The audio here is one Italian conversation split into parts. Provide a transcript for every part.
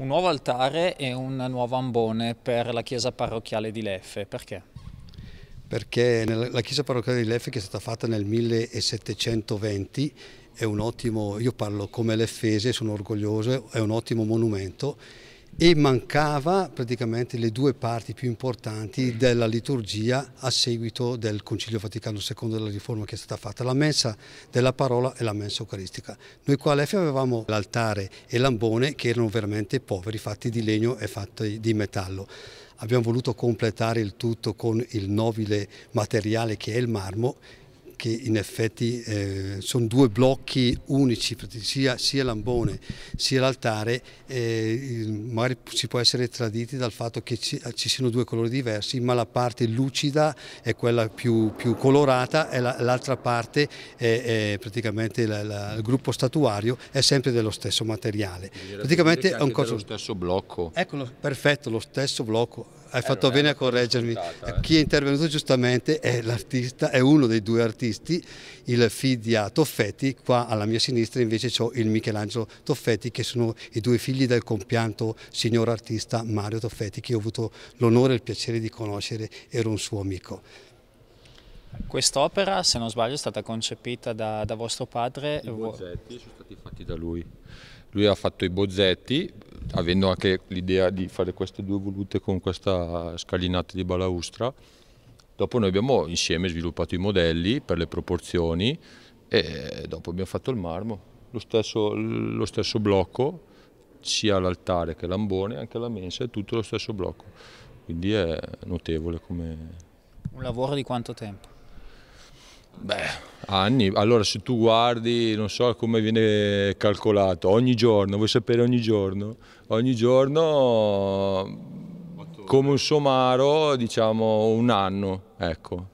un nuovo altare e un nuovo ambone per la chiesa parrocchiale di Leffe, perché? Perché la chiesa parrocchiale di Leffe che è stata fatta nel 1720 è un ottimo, io parlo come leffese, sono orgoglioso, è un ottimo monumento e mancava praticamente le due parti più importanti della liturgia a seguito del Concilio Vaticano II della riforma che è stata fatta, la messa della parola e la messa eucaristica. Noi qua all'Effi avevamo l'altare e l'ambone che erano veramente poveri, fatti di legno e fatti di metallo. Abbiamo voluto completare il tutto con il nobile materiale che è il marmo che in effetti eh, sono due blocchi unici, sia, sia l'ambone sia l'altare, eh, magari si può essere traditi dal fatto che ci, eh, ci, siano due colori diversi, ma la parte lucida è quella più, più colorata e l'altra parte è, è praticamente la, la, il gruppo statuario è sempre dello stesso materiale. Praticamente è un lo stesso blocco. Eccolo, perfetto, lo stesso blocco hai fatto eh, bene a eh, correggermi. Esatto, eh. Chi è intervenuto giustamente è l'artista, è uno dei due artisti, il Fidia Toffetti, qua alla mia sinistra invece ho il Michelangelo Toffetti che sono i due figli del compianto signor artista Mario Toffetti che ho avuto l'onore e il piacere di conoscere, ero un suo amico. Quest'opera, se non sbaglio, è stata concepita da, da vostro padre. I bozzetti sono stati fatti da lui. Lui ha fatto i bozzetti, avendo anche l'idea di fare queste due volute con questa scalinata di balaustra, dopo noi abbiamo insieme sviluppato i modelli per le proporzioni e dopo abbiamo fatto il marmo, lo stesso, lo stesso blocco, sia l'altare che l'ambone, anche la mensa, è tutto lo stesso blocco, quindi è notevole come... Un lavoro di quanto tempo? Beh, anni. Allora se tu guardi, non so come viene calcolato, ogni giorno, vuoi sapere ogni giorno? Ogni giorno come un somaro diciamo un anno, ecco.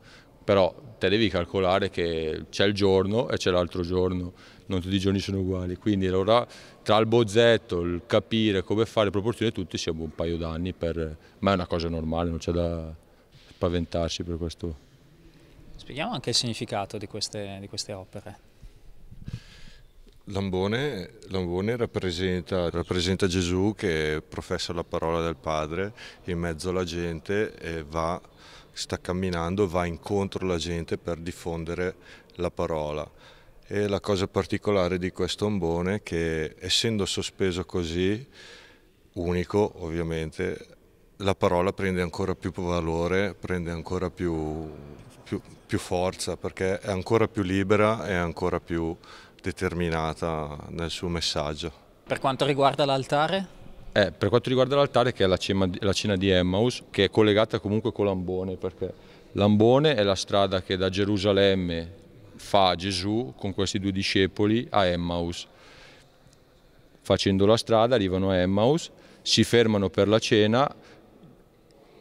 Però te devi calcolare che c'è il giorno e c'è l'altro giorno, non tutti i giorni sono uguali. Quindi allora tra il bozzetto, il capire come fare le proporzioni, tutti siamo un paio d'anni per... ma è una cosa normale, non c'è da spaventarsi per questo. Spieghiamo anche il significato di queste, di queste opere. Lambone, Lambone rappresenta, rappresenta, Gesù che professa la parola del Padre in mezzo alla gente e va, sta camminando, va incontro alla gente per diffondere la parola. E la cosa particolare di questo ambone è che essendo sospeso così, unico ovviamente, la parola prende ancora più valore, prende ancora più più, più forza perché è ancora più libera e ancora più determinata nel suo messaggio. Per quanto riguarda l'altare? Eh, per quanto riguarda l'altare che è la cena, la cena di Emmaus che è collegata comunque con Lambone perché Lambone è la strada che da Gerusalemme fa Gesù con questi due discepoli a Emmaus. Facendo la strada arrivano a Emmaus, si fermano per la cena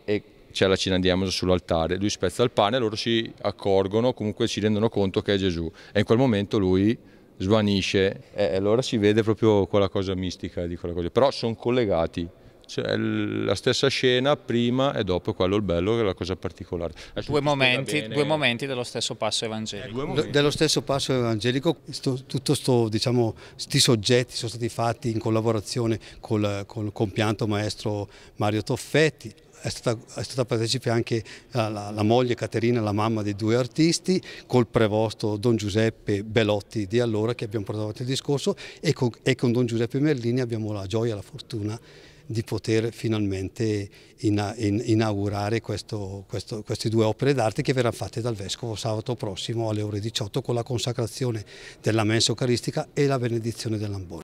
e c'è la cena di Amos sull'altare, lui spezza il pane, e loro si accorgono, comunque si rendono conto che è Gesù e in quel momento lui svanisce e allora si vede proprio quella cosa mistica di quella cosa, però sono collegati. Cioè, la stessa scena prima e dopo quello il bello che è la cosa particolare due momenti, due momenti, dello stesso passo evangelico eh, dello stesso passo evangelico sto, tutti diciamo, questi soggetti sono stati fatti in collaborazione col, col compianto maestro Mario Toffetti è stata, è stata partecipe anche eh, la, la, moglie Caterina, la mamma dei due artisti, col prevosto Don Giuseppe Belotti di allora che abbiamo portato avanti il discorso e con, e con Don Giuseppe Merlini abbiamo la gioia e la fortuna di poter finalmente inaugurare questo, questo, queste due opere d'arte che verranno fatte dal Vescovo sabato prossimo alle ore 18 con la consacrazione della mensa eucaristica e la benedizione dell'ambone.